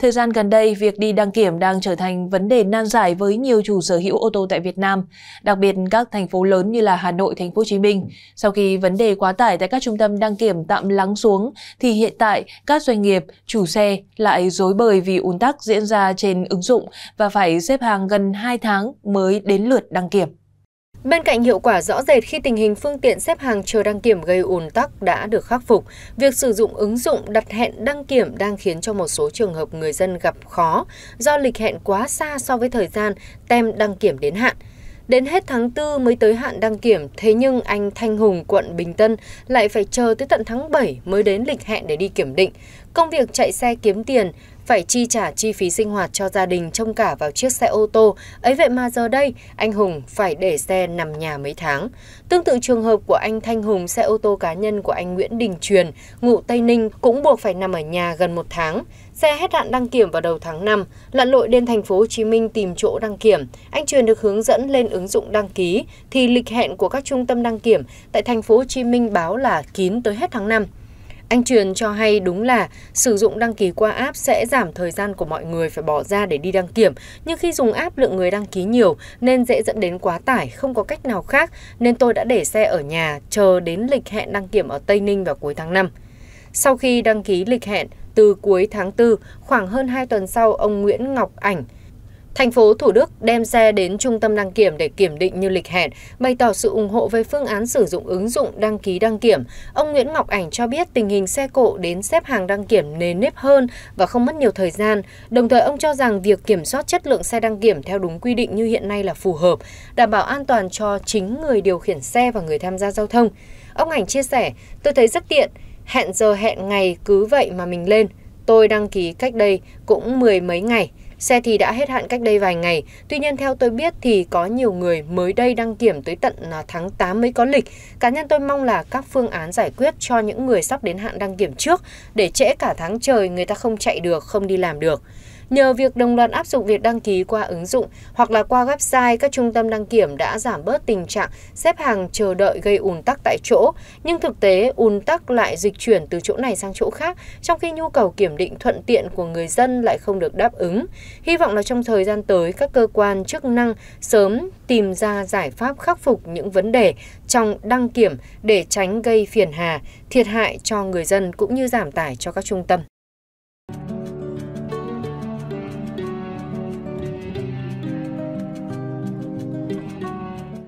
Thời gian gần đây, việc đi đăng kiểm đang trở thành vấn đề nan giải với nhiều chủ sở hữu ô tô tại Việt Nam, đặc biệt các thành phố lớn như là Hà Nội, Thành phố Hồ Chí Minh. Sau khi vấn đề quá tải tại các trung tâm đăng kiểm tạm lắng xuống thì hiện tại các doanh nghiệp, chủ xe lại rối bời vì ùn tắc diễn ra trên ứng dụng và phải xếp hàng gần 2 tháng mới đến lượt đăng kiểm. Bên cạnh hiệu quả rõ rệt khi tình hình phương tiện xếp hàng chờ đăng kiểm gây ùn tắc đã được khắc phục, việc sử dụng ứng dụng đặt hẹn đăng kiểm đang khiến cho một số trường hợp người dân gặp khó do lịch hẹn quá xa so với thời gian tem đăng kiểm đến hạn. Đến hết tháng 4 mới tới hạn đăng kiểm, thế nhưng anh Thanh Hùng, quận Bình Tân lại phải chờ tới tận tháng 7 mới đến lịch hẹn để đi kiểm định. Công việc chạy xe kiếm tiền phải chi trả chi phí sinh hoạt cho gia đình trông cả vào chiếc xe ô tô. Ấy vậy mà giờ đây, anh Hùng phải để xe nằm nhà mấy tháng. Tương tự trường hợp của anh Thanh Hùng, xe ô tô cá nhân của anh Nguyễn Đình Truyền, ngụ Tây Ninh cũng buộc phải nằm ở nhà gần một tháng. Xe hết hạn đăng kiểm vào đầu tháng 5, lặn lội đến thành phố Hồ Chí Minh tìm chỗ đăng kiểm. Anh Truyền được hướng dẫn lên ứng dụng đăng ký thì lịch hẹn của các trung tâm đăng kiểm tại thành phố Hồ Chí Minh báo là kín tới hết tháng 5. Anh Truyền cho hay đúng là sử dụng đăng ký qua app sẽ giảm thời gian của mọi người phải bỏ ra để đi đăng kiểm, nhưng khi dùng app lượng người đăng ký nhiều nên dễ dẫn đến quá tải, không có cách nào khác nên tôi đã để xe ở nhà chờ đến lịch hẹn đăng kiểm ở Tây Ninh vào cuối tháng 5. Sau khi đăng ký lịch hẹn từ cuối tháng 4, khoảng hơn 2 tuần sau ông Nguyễn Ngọc Ảnh Thành phố Thủ Đức đem xe đến trung tâm đăng kiểm để kiểm định như lịch hẹn, bày tỏ sự ủng hộ về phương án sử dụng ứng dụng đăng ký đăng kiểm. Ông Nguyễn Ngọc Ảnh cho biết tình hình xe cộ đến xếp hàng đăng kiểm nề nếp hơn và không mất nhiều thời gian. Đồng thời ông cho rằng việc kiểm soát chất lượng xe đăng kiểm theo đúng quy định như hiện nay là phù hợp, đảm bảo an toàn cho chính người điều khiển xe và người tham gia giao thông. Ông Ảnh chia sẻ, tôi thấy rất tiện, hẹn giờ hẹn ngày cứ vậy mà mình lên. Tôi đăng ký cách đây cũng mười mấy ngày, Xe thì đã hết hạn cách đây vài ngày, tuy nhiên theo tôi biết thì có nhiều người mới đây đăng kiểm tới tận à, tháng 8 mới có lịch. Cá nhân tôi mong là các phương án giải quyết cho những người sắp đến hạn đăng kiểm trước để trễ cả tháng trời người ta không chạy được, không đi làm được. Nhờ việc đồng loạt áp dụng việc đăng ký qua ứng dụng hoặc là qua website, các trung tâm đăng kiểm đã giảm bớt tình trạng xếp hàng chờ đợi gây ùn tắc tại chỗ, nhưng thực tế ùn tắc lại dịch chuyển từ chỗ này sang chỗ khác, trong khi nhu cầu kiểm định thuận tiện của người dân lại không được đáp ứng. Hy vọng là trong thời gian tới, các cơ quan chức năng sớm tìm ra giải pháp khắc phục những vấn đề trong đăng kiểm để tránh gây phiền hà, thiệt hại cho người dân cũng như giảm tải cho các trung tâm.